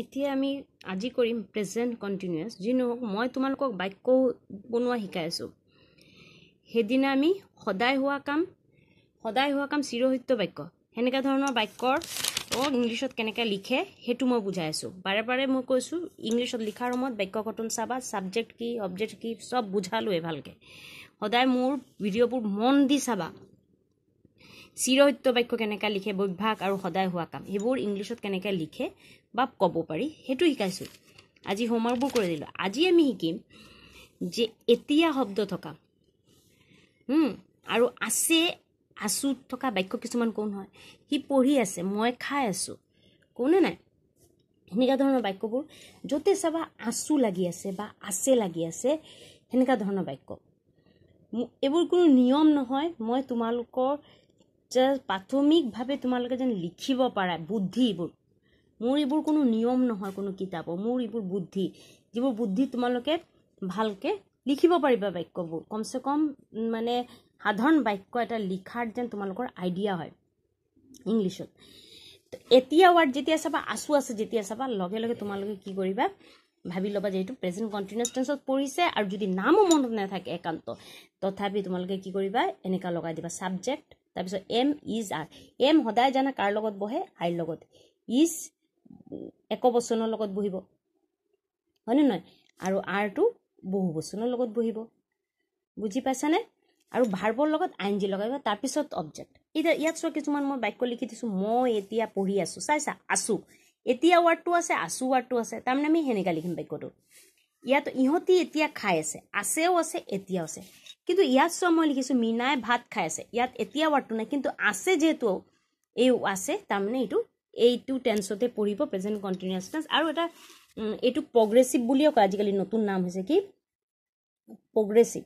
এতিয়া আমি আজি কৰিম প্ৰেজেণ্ট কণ্টিনিউৱাছ যি নহওক মই তোমালোকক বাক্য বনোৱা শিকাই আছোঁ সেইদিনা আমি সদায় হোৱা কাম সদায় হোৱা কাম চিৰসত্য বাক্য সেনেকুৱা ধৰণৰ বাক্যৰ ইংলিছত কেনেকৈ লিখে সেইটো মই বুজাই আছোঁ বাৰে বাৰে মই কৈছোঁ ইংলিছত লিখাৰ সময়ত বাক্য কটন চাবা ছাবজেক্ট কি অবজেক্ট কি চব বুজালোৱে ভালকৈ সদায় মোৰ ভিডিঅ'বোৰ মন দি চাবা চিৰত্য বাক্য কেনেকৈ লিখে বৈভাগ আৰু সদায় হোৱা কাম সেইবোৰ ইংলিছত কেনেকৈ লিখে বা ক'ব পাৰি সেইটো শিকাইছোঁ আজি হোমৱৰ্কবোৰ কৰি দিলোঁ আজি আমি শিকিম যে এতিয়া শব্দ থকা আৰু আছে আছো থকা বাক্য কিছুমান কোন হয় সি পঢ়ি আছে মই খাই আছোঁ কোনে নাই সেনেকুৱা ধৰণৰ বাক্যবোৰ য'তে চাবা আঁচু লাগি আছে বা আছে লাগি আছে সেনেকুৱা ধৰণৰ বাক্য এইবোৰ কোনো নিয়ম নহয় মই তোমালোকৰ যে প্ৰাথমিকভাৱে তোমালোকে যেন লিখিব পাৰা বুদ্ধি এইবোৰ মোৰ এইবোৰ কোনো নিয়ম নহয় কোনো কিতাপৰ মোৰ এইবোৰ বুদ্ধি যিবোৰ বুদ্ধি তোমালোকে ভালকৈ লিখিব পাৰিবা বাক্যবোৰ কমচে কম মানে সাধাৰণ বাক্য এটা লিখাৰ যেন তোমালোকৰ আইডিয়া হয় ইংলিছত এতিয়া ৱাৰ্ড যেতিয়া চাবা আছোঁ আছে যেতিয়া চাবা লগে লগে তোমালোকে কি কৰিবা ভাবি ল'বা যে এইটো প্ৰেজেণ্ট কণ্টিনিউচ টেঞ্চত পৰিছে আৰু যদি নামো মনত নাথাকে একান্ত তথাপি তোমালোকে কি কৰিবা এনেকুৱা লগাই দিবা ছাবজেক্ট তাৰপিছত এম ইজ আৰ এম সদায় জানা কাৰ লগত বহে আইৰ লগত ইজ এক বচনৰ লগত বহিব হয়নে নহয় আৰু আৰটো বহু বচনৰ লগত বহিব বুজি পাইছানে আৰু ভাৰ্বৰ লগত আইন জি লগাব তাৰপিছত অবজেক্ট এতিয়া ইয়াত চোৱা কিছুমান মই বাক্য লিখি দিছোঁ মই এতিয়া পঢ়ি আছোঁ চাইছা আছোঁ এতিয়া ৱাৰ্ডটো আছে আছোঁ ৱাৰ্ডটো আছে তাৰমানে আমি সেনেকৈ লিখিম বাক্যটো ইয়াত ইহঁতি এতিয়া খাই আছে আছেও আছে এতিয়াও আছে কিন্তু ইয়াত চোৱা মই লিখিছোঁ মীনাই ভাত খাই আছে ইয়াত এতিয়া ৱাৰ্ডটো নাই কিন্তু আছে যিহেতু এই আছে তাৰমানে এইটো এইটো টেন্সতে পঢ়িব প্ৰেজেণ্ট কণ্টিনিউছ টেন্স আৰু এটা এইটো প্ৰগ্ৰেছিভ বুলিয়ে কয় আজিকালি নতুন নাম হৈছে কি প্ৰগ্ৰেছিভ